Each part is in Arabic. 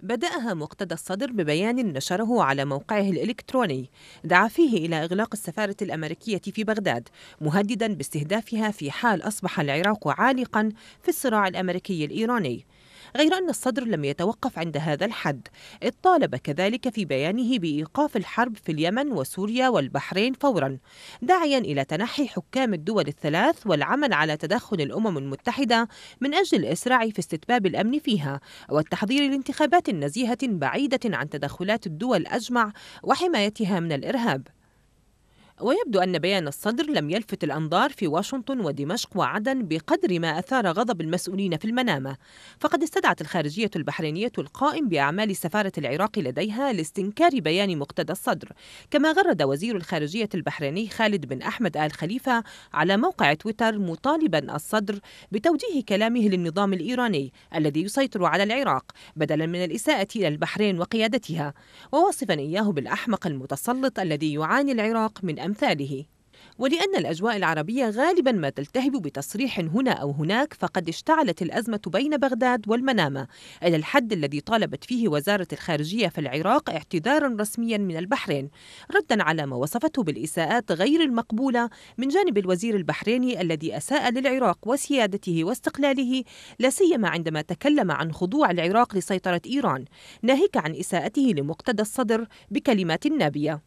بدأها مقتدى الصدر ببيان نشره على موقعه الإلكتروني دعا فيه إلى إغلاق السفارة الأمريكية في بغداد مهددا باستهدافها في حال أصبح العراق عالقا في الصراع الأمريكي الإيراني غير أن الصدر لم يتوقف عند هذا الحد إذ طالب كذلك في بيانه بإيقاف الحرب في اليمن وسوريا والبحرين فورا داعيا إلى تنحي حكام الدول الثلاث والعمل على تدخل الأمم المتحدة من أجل الإسراع في استتباب الأمن فيها والتحضير لانتخابات نزيهة بعيدة عن تدخلات الدول أجمع وحمايتها من الإرهاب ويبدو أن بيان الصدر لم يلفت الأنظار في واشنطن ودمشق وعدن بقدر ما أثار غضب المسؤولين في المنامة فقد استدعت الخارجية البحرينية القائم بأعمال سفارة العراق لديها لاستنكار بيان مقتدى الصدر كما غرد وزير الخارجية البحريني خالد بن أحمد آل خليفة على موقع تويتر مطالبا الصدر بتوجيه كلامه للنظام الإيراني الذي يسيطر على العراق بدلا من الإساءة إلى البحرين وقيادتها ووصفا إياه بالأحمق المتسلط الذي يعاني العراق من وأمثاله ولأن الأجواء العربية غالبا ما تلتهب بتصريح هنا أو هناك فقد اشتعلت الأزمة بين بغداد والمنامة إلى الحد الذي طالبت فيه وزارة الخارجية في العراق اعتذارا رسميا من البحرين ردا على ما وصفته بالإساءات غير المقبولة من جانب الوزير البحريني الذي أساء للعراق وسيادته واستقلاله لا سيما عندما تكلم عن خضوع العراق لسيطرة إيران ناهيك عن إساءته لمقتدى الصدر بكلمات نابية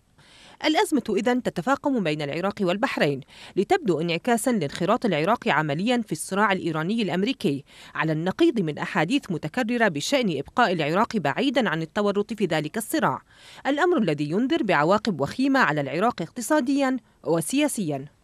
الأزمة إذا تتفاقم بين العراق والبحرين لتبدو انعكاسا لانخراط العراق عمليا في الصراع الإيراني الأمريكي على النقيض من أحاديث متكررة بشأن إبقاء العراق بعيدا عن التورط في ذلك الصراع الأمر الذي ينذر بعواقب وخيمة على العراق اقتصاديا وسياسيا